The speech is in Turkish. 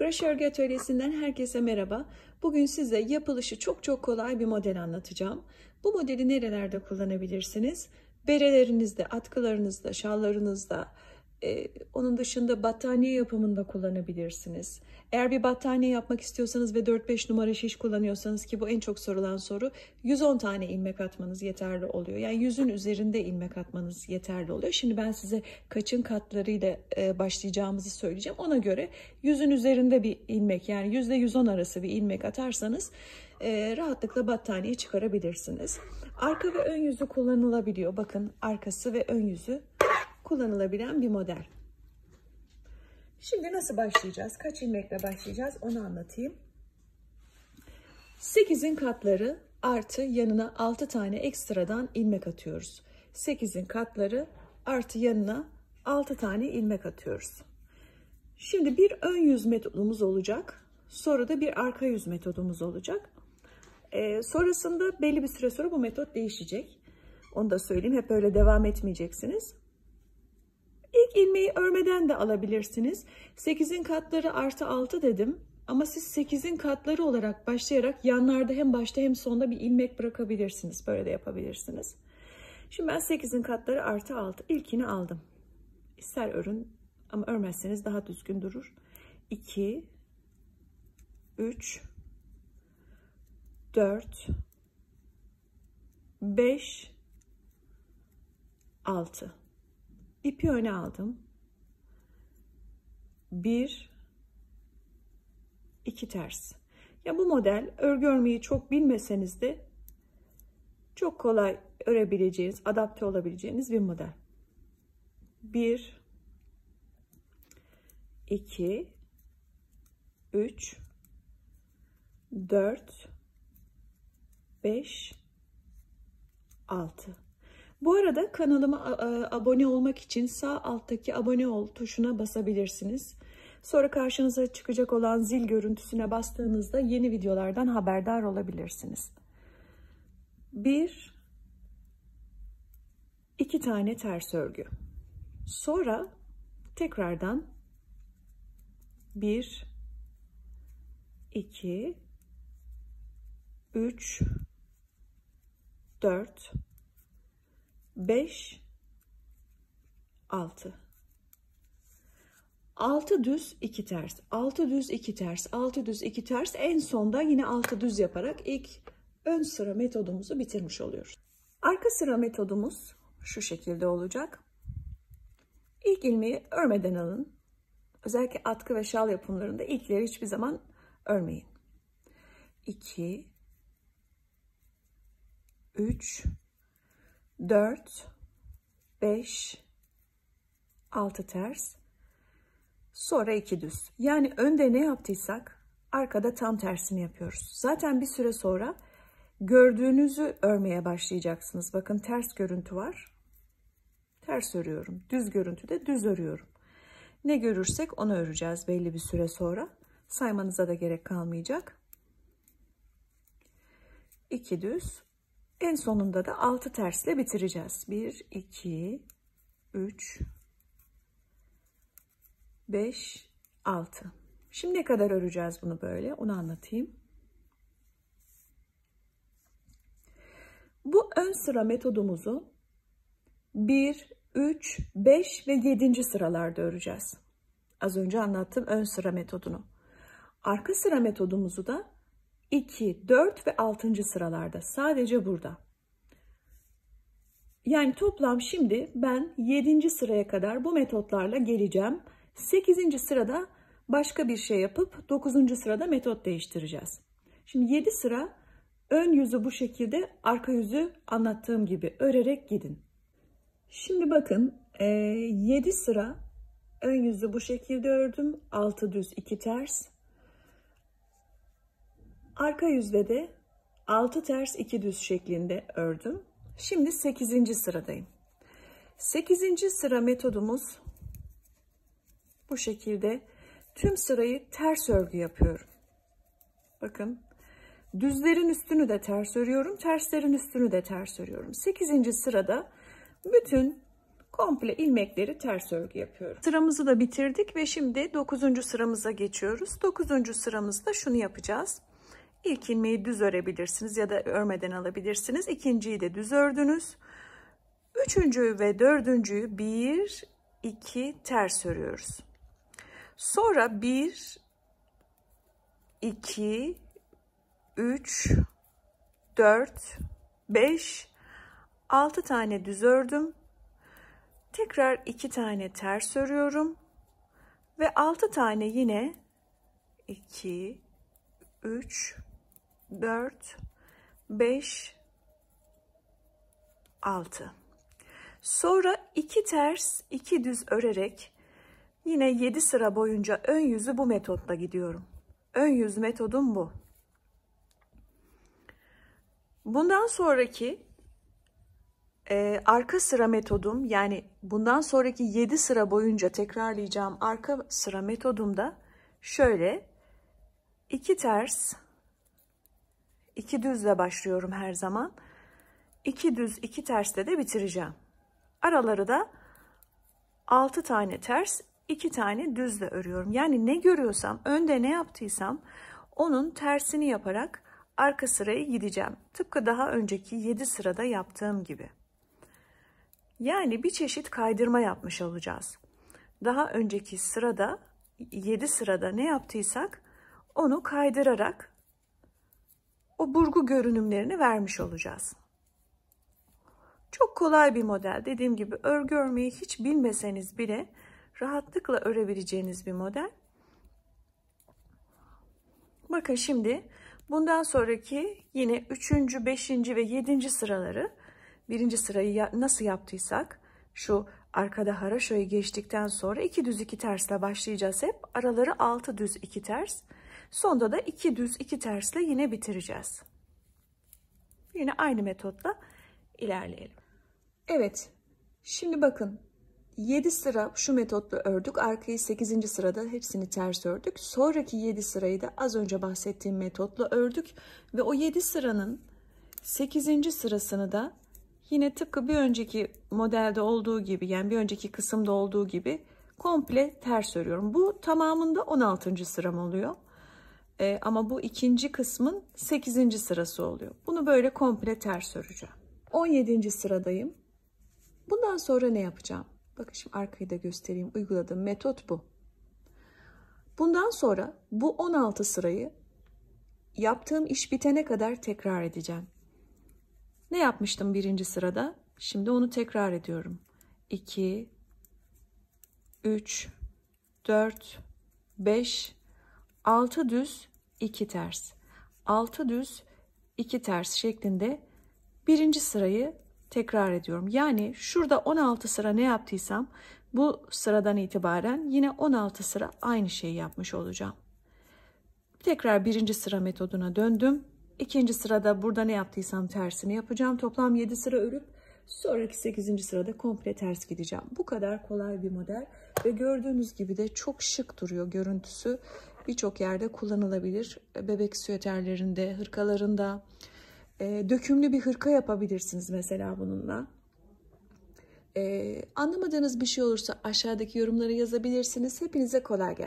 Kreş Örgü Atölyesi'nden herkese merhaba. Bugün size yapılışı çok çok kolay bir model anlatacağım. Bu modeli nerelerde kullanabilirsiniz? Berelerinizde, atkılarınızda, şallarınızda, ee, onun dışında battaniye yapımında kullanabilirsiniz. Eğer bir battaniye yapmak istiyorsanız ve 4-5 numara şiş kullanıyorsanız ki bu en çok sorulan soru 110 tane ilmek atmanız yeterli oluyor. Yani yüzün üzerinde ilmek atmanız yeterli oluyor. Şimdi ben size kaçın katlarıyla e, başlayacağımızı söyleyeceğim. Ona göre yüzün üzerinde bir ilmek yani %110 arası bir ilmek atarsanız e, rahatlıkla battaniye çıkarabilirsiniz. Arka ve ön yüzü kullanılabiliyor. Bakın arkası ve ön yüzü kullanılabilen bir model. Şimdi nasıl başlayacağız? Kaç ilmekle başlayacağız? Onu anlatayım. 8'in katları artı yanına 6 tane ekstradan ilmek atıyoruz. 8'in katları artı yanına 6 tane ilmek atıyoruz. Şimdi bir ön yüz metodumuz olacak. Sonra da bir arka yüz metodumuz olacak. Ee, sonrasında belli bir süre sonra bu metot değişecek. Onu da söyleyeyim. Hep öyle devam etmeyeceksiniz. İlk ilmeği örmeden de alabilirsiniz. 8'in katları artı 6 dedim. Ama siz 8'in katları olarak başlayarak yanlarda hem başta hem sonda bir ilmek bırakabilirsiniz. Böyle de yapabilirsiniz. Şimdi ben 8'in katları artı 6 ilkini aldım. İster örün ama örmezseniz daha düzgün durur. 2, 3, 4, 5, 6. İpi öne aldım. Bir, iki ters. Ya bu model örgü örmeyi çok bilmeseniz de çok kolay örebileceğiniz, adapte olabileceğiniz bir model. Bir, iki, üç, dört, beş, altı. Bu arada kanalıma abone olmak için sağ alttaki abone ol tuşuna basabilirsiniz. Sonra karşınıza çıkacak olan zil görüntüsüne bastığınızda yeni videolardan haberdar olabilirsiniz. Bir, iki tane ters örgü. Sonra tekrardan bir, iki, üç, dört. 5 6 6 düz 2 ters 6 düz 2 ters 6 düz 2 ters en sonda yine 6 düz yaparak ilk ön sıra metodumuzu bitirmiş oluyoruz. Arka sıra metodumuz şu şekilde olacak. İlk ilmeği örmeden alın. Özellikle atkı ve şal yapımlarında ilkleri hiçbir zaman örmeyin. 2 3 4 5 6 ters sonra 2 düz. Yani önde ne yaptıysak arkada tam tersini yapıyoruz. Zaten bir süre sonra gördüğünüzü örmeye başlayacaksınız. Bakın ters görüntü var. Ters örüyorum. Düz görüntüde düz örüyorum. Ne görürsek onu öreceğiz belli bir süre sonra. Saymanıza da gerek kalmayacak. 2 düz en sonunda da 6 tersle bitireceğiz. 1, 2, 3, 5, 6. ne kadar öreceğiz bunu böyle. Onu anlatayım. Bu ön sıra metodumuzu 1, 3, 5 ve 7. sıralarda öreceğiz. Az önce anlattım ön sıra metodunu. Arka sıra metodumuzu da 2, 4 ve 6. sıralarda. Sadece burada. Yani toplam şimdi ben 7. sıraya kadar bu metotlarla geleceğim. 8. sırada başka bir şey yapıp 9. sırada metot değiştireceğiz. Şimdi 7 sıra ön yüzü bu şekilde arka yüzü anlattığım gibi örerek gidin. Şimdi bakın 7 e, sıra ön yüzü bu şekilde ördüm. 6 düz 2 ters Arka yüzde de 6 ters 2 düz şeklinde ördüm. Şimdi 8. sıradayım. 8. sıra metodumuz bu şekilde tüm sırayı ters örgü yapıyorum. Bakın düzlerin üstünü de ters örüyorum. Terslerin üstünü de ters örüyorum. 8. sırada bütün komple ilmekleri ters örgü yapıyorum. Sıramızı da bitirdik ve şimdi 9. sıramıza geçiyoruz. 9. sıramızda şunu yapacağız. İlk ilmeği düz örebilirsiniz ya da örmeden alabilirsiniz. İkinciyi de düz ördünüz. Üçüncü ve dördüncüyü bir, iki ters örüyoruz. Sonra bir, iki, üç, dört, beş, altı tane düz ördüm. Tekrar iki tane ters örüyorum. Ve altı tane yine iki, üç. 4, 5, 6. Sonra iki ters, iki düz örerek yine 7 sıra boyunca ön yüzü bu metotla gidiyorum. Ön yüz metodum bu. Bundan sonraki e, arka sıra metodum yani bundan sonraki 7 sıra boyunca tekrarlayacağım arka sıra metodumda şöyle iki ters İki düzle başlıyorum her zaman. İki düz, iki tersle de bitireceğim. Araları da 6 tane ters, 2 tane düzle örüyorum. Yani ne görüyorsam, önde ne yaptıysam onun tersini yaparak arka sırayı gideceğim. Tıpkı daha önceki 7 sırada yaptığım gibi. Yani bir çeşit kaydırma yapmış olacağız. Daha önceki sırada 7 sırada ne yaptıysak onu kaydırarak o burgu görünümlerini vermiş olacağız. Çok kolay bir model. Dediğim gibi örgü örmeyi hiç bilmeseniz bile rahatlıkla örebileceğiniz bir model. Bakın şimdi bundan sonraki yine 3. 5. ve 7. sıraları birinci sırayı nasıl yaptıysak şu arkada haraşoyu geçtikten sonra 2 düz 2 tersle başlayacağız hep. Araları 6 düz 2 ters. Sonda da iki düz iki tersle yine bitireceğiz. Yine aynı metotla ilerleyelim. Evet. Şimdi bakın 7 sıra şu metotla ördük. Arkayı 8. sırada hepsini ters ördük. Sonraki 7 sırayı da az önce bahsettiğim metotla ördük. Ve o 7 sıranın 8. sırasını da yine tıpkı bir önceki modelde olduğu gibi yani bir önceki kısımda olduğu gibi komple ters örüyorum. Bu tamamında 16. sıram oluyor. E, ama bu ikinci kısmın 8. sırası oluyor. Bunu böyle komple ters öreceğim. 17. sıradayım. Bundan sonra ne yapacağım? Bakın şimdi arkayı da göstereyim. Uyguladığım metot bu. Bundan sonra bu 16 sırayı yaptığım iş bitene kadar tekrar edeceğim. Ne yapmıştım birinci sırada? Şimdi onu tekrar ediyorum. 2, 3, 4, 5, 6 düz 2 ters, 6 düz, 2 ters şeklinde birinci sırayı tekrar ediyorum. Yani şurada 16 sıra ne yaptıysam bu sıradan itibaren yine 16 sıra aynı şeyi yapmış olacağım. Tekrar birinci sıra metoduna döndüm. İkinci sırada burada ne yaptıysam tersini yapacağım. Toplam 7 sıra örüp sonraki 8. sırada komple ters gideceğim. Bu kadar kolay bir model ve gördüğünüz gibi de çok şık duruyor görüntüsü birçok yerde kullanılabilir. E, bebek süeterlerinde, hırkalarında. E, dökümlü bir hırka yapabilirsiniz mesela bununla. E, anlamadığınız bir şey olursa aşağıdaki yorumlara yazabilirsiniz. Hepinize kolay gelsin.